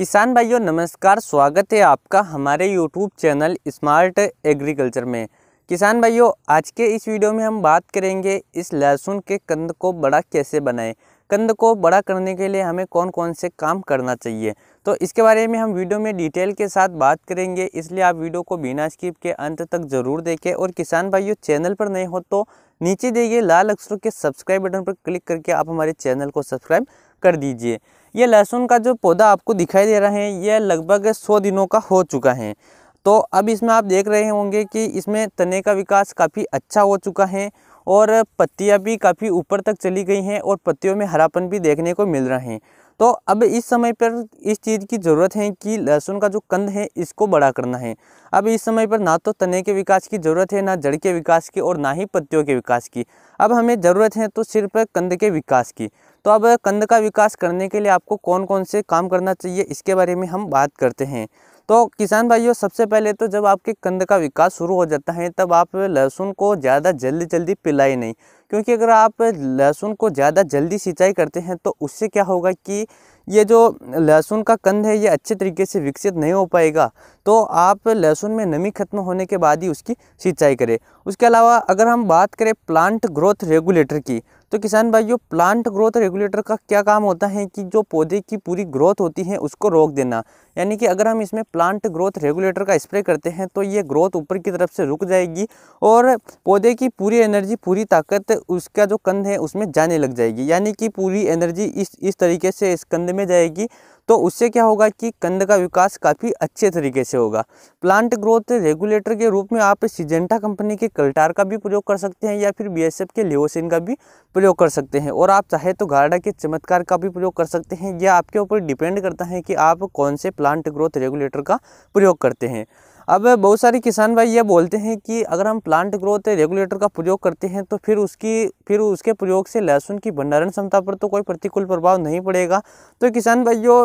किसान भाइयों नमस्कार स्वागत है आपका हमारे यूट्यूब चैनल स्मार्ट एग्रीकल्चर में किसान भाइयों आज के इस वीडियो में हम बात करेंगे इस लहसुन के कंद को बड़ा कैसे बनाएं कंद को बड़ा करने के लिए हमें कौन कौन से काम करना चाहिए तो इसके बारे में हम वीडियो में डिटेल के साथ बात करेंगे इसलिए आप वीडियो को बिना स्किप के अंत तक ज़रूर देखें और किसान भाइयों चैनल पर नए हो तो नीचे दिए गए लाल अक्षरों के सब्सक्राइब बटन पर क्लिक करके आप हमारे चैनल को सब्सक्राइब कर दीजिए यह लहसुन का जो पौधा आपको दिखाई दे रहा है यह लगभग सौ दिनों का हो चुका है तो अब इसमें आप देख रहे होंगे कि इसमें तने का विकास काफ़ी अच्छा हो चुका है और पत्तियाँ भी काफ़ी ऊपर तक चली गई हैं और पत्तियों में हरापन भी देखने को मिल रहा है तो अब इस समय पर इस चीज़ की ज़रूरत है कि लहसुन का जो कंद है इसको बड़ा करना है अब इस समय पर ना तो तने के विकास की ज़रूरत है ना जड़ के विकास की और ना ही पत्तियों के विकास की अब हमें ज़रूरत है तो सिर्फ कंद के विकास की तो अब कंद का विकास करने के लिए आपको कौन कौन से काम करना चाहिए इसके बारे में हम बात करते हैं तो किसान भाइयों सबसे पहले तो जब आपके कंद का विकास शुरू हो जाता है तब आप लहसुन को ज़्यादा जल्दी जल्दी पिलाए नहीं क्योंकि अगर आप लहसुन को ज़्यादा जल्दी सिंचाई करते हैं तो उससे क्या होगा कि ये जो लहसुन का कंद है ये अच्छे तरीके से विकसित नहीं हो पाएगा तो आप लहसुन में नमी खत्म होने के बाद ही उसकी सिंचाई करें उसके अलावा अगर हम बात करें प्लांट ग्रोथ रेगुलेटर की तो किसान भाइयों प्लांट ग्रोथ रेगुलेटर का क्या काम होता है कि जो पौधे की पूरी ग्रोथ होती है उसको रोक देना यानी कि अगर हम इसमें प्लांट ग्रोथ रेगुलेटर का स्प्रे करते हैं तो ये ग्रोथ ऊपर की तरफ से रुक जाएगी और पौधे की पूरी एनर्जी पूरी ताकत उसका जो कंध है उसमें जाने लग जाएगी यानी कि पूरी एनर्जी इस इस तरीके से इस कंध में जाएगी तो उससे क्या होगा कि कंद का विकास काफ़ी अच्छे तरीके से होगा प्लांट ग्रोथ रेगुलेटर के रूप में आप सिजेंटा कंपनी के कल्टार का भी प्रयोग कर सकते हैं या फिर बीएसएफ के लियोसिन का भी प्रयोग कर सकते हैं और आप चाहे तो गार्डा के चमत्कार का भी प्रयोग कर सकते हैं यह आपके ऊपर डिपेंड करता है कि आप कौन से प्लांट ग्रोथ रेगुलेटर का प्रयोग करते हैं अब बहुत सारे किसान भाई ये बोलते हैं कि अगर हम प्लांट ग्रोथ रेगुलेटर का प्रयोग करते हैं तो फिर उसकी फिर उसके प्रयोग से लहसुन की भंडारण क्षमता पर तो कोई प्रतिकूल प्रभाव नहीं पड़ेगा तो किसान भाइयों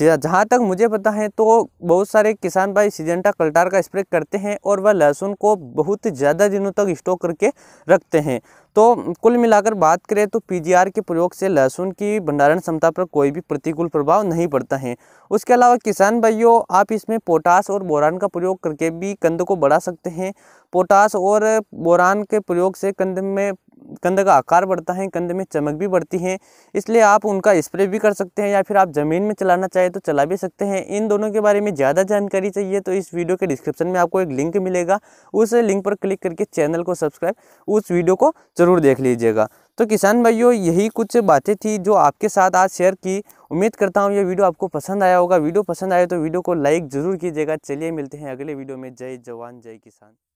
जहाँ तक मुझे पता है तो बहुत सारे किसान भाई सिजेंटा कल्टार का स्प्रे करते हैं और वह लहसुन को बहुत ज़्यादा दिनों तक स्टोक करके रखते हैं तो कुल मिलाकर बात करें तो पीजीआर के प्रयोग से लहसुन की भंडारण क्षमता पर कोई भी प्रतिकूल प्रभाव नहीं पड़ता है उसके अलावा किसान भाइयों आप इसमें पोटास और बोरान का प्रयोग करके भी कंद को बढ़ा सकते हैं पोटास और बोरान के प्रयोग से कंद में कंध का आकार बढ़ता है कंध में चमक भी बढ़ती है इसलिए आप उनका स्प्रे भी कर सकते हैं या फिर आप ज़मीन में चलाना चाहें तो चला भी सकते हैं इन दोनों के बारे में ज़्यादा जानकारी चाहिए तो इस वीडियो के डिस्क्रिप्शन में आपको एक लिंक मिलेगा उस लिंक पर क्लिक करके चैनल को सब्सक्राइब उस वीडियो को ज़रूर देख लीजिएगा तो किसान भाइयों यही कुछ बातें थी जो आपके साथ आज शेयर की उम्मीद करता हूँ ये वीडियो आपको पसंद आया होगा वीडियो पसंद आया तो वीडियो को लाइक ज़रूर कीजिएगा चलिए मिलते हैं अगले वीडियो में जय जवान जय किसान